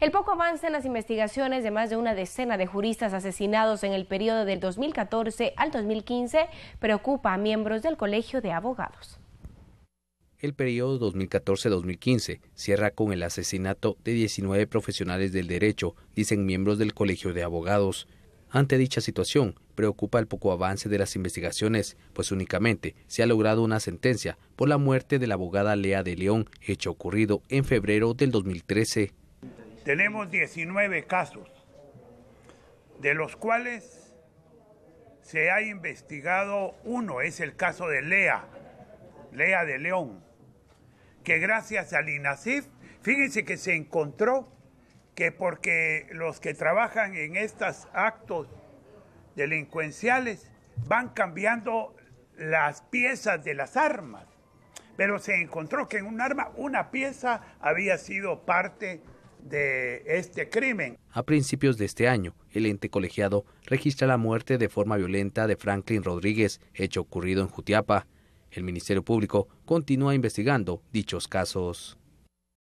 El poco avance en las investigaciones de más de una decena de juristas asesinados en el periodo del 2014 al 2015 preocupa a miembros del Colegio de Abogados. El periodo 2014-2015 cierra con el asesinato de 19 profesionales del derecho, dicen miembros del Colegio de Abogados. Ante dicha situación, preocupa el poco avance de las investigaciones, pues únicamente se ha logrado una sentencia por la muerte de la abogada Lea de León, hecho ocurrido en febrero del 2013. Tenemos 19 casos, de los cuales se ha investigado uno, es el caso de Lea, Lea de León, que gracias al INACIF, fíjense que se encontró que porque los que trabajan en estos actos delincuenciales van cambiando las piezas de las armas, pero se encontró que en un arma una pieza había sido parte de este crimen. A principios de este año, el ente colegiado registra la muerte de forma violenta de Franklin Rodríguez, hecho ocurrido en Jutiapa. El Ministerio Público continúa investigando dichos casos.